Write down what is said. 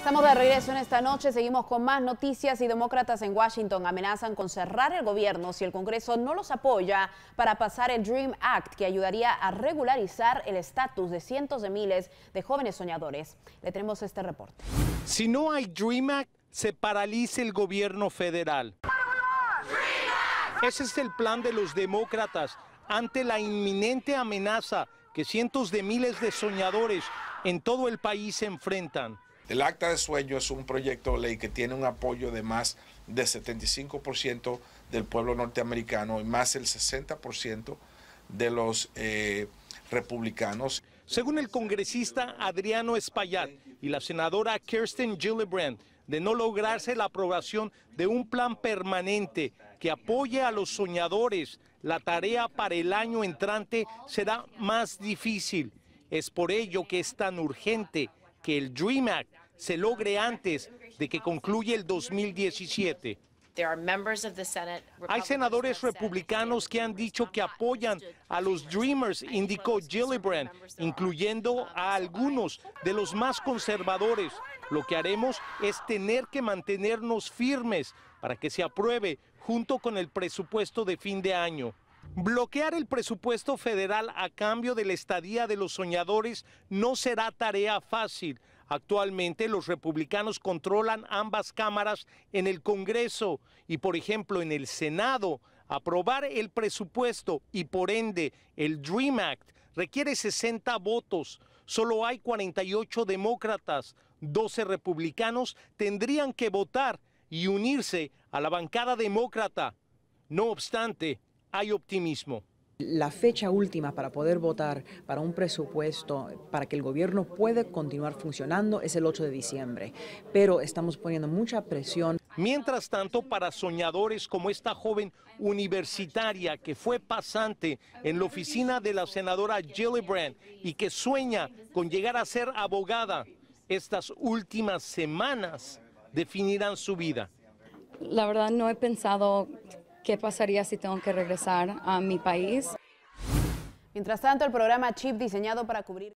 Estamos de regreso en esta noche, seguimos con más noticias y demócratas en Washington amenazan con cerrar el gobierno si el Congreso no los apoya para pasar el Dream Act que ayudaría a regularizar el estatus de cientos de miles de jóvenes soñadores. Le tenemos este reporte. Si no hay Dream Act, se paraliza el gobierno federal. Ese es el plan de los demócratas ante la inminente amenaza que cientos de miles de soñadores en todo el país enfrentan. El acta de sueño es un proyecto de ley que tiene un apoyo de más del 75% del pueblo norteamericano y más del 60% de los eh, republicanos. Según el congresista Adriano Espaillat y la senadora Kirsten Gillibrand, de no lograrse la aprobación de un plan permanente que apoye a los soñadores, la tarea para el año entrante será más difícil. Es por ello que es tan urgente que el DREAM Act se logre antes de que concluya el 2017. Hay senadores republicanos que han dicho que apoyan a los Dreamers, indicó Gillibrand, incluyendo a algunos de los más conservadores. Lo que haremos es tener que mantenernos firmes para que se apruebe junto con el presupuesto de fin de año. Bloquear el presupuesto federal a cambio de la estadía de los soñadores no será tarea fácil. Actualmente los republicanos controlan ambas cámaras en el Congreso y, por ejemplo, en el Senado. Aprobar el presupuesto y, por ende, el Dream Act requiere 60 votos. Solo hay 48 demócratas. 12 republicanos tendrían que votar y unirse a la bancada demócrata. No obstante, hay optimismo. La fecha última para poder votar para un presupuesto para que el gobierno pueda continuar funcionando es el 8 de diciembre, pero estamos poniendo mucha presión. Mientras tanto, para soñadores como esta joven universitaria que fue pasante en la oficina de la senadora Gillibrand y que sueña con llegar a ser abogada, estas últimas semanas definirán su vida. La verdad no he pensado qué pasaría si tengo que regresar a mi país. Mientras tanto, el programa CHIP diseñado para cubrir...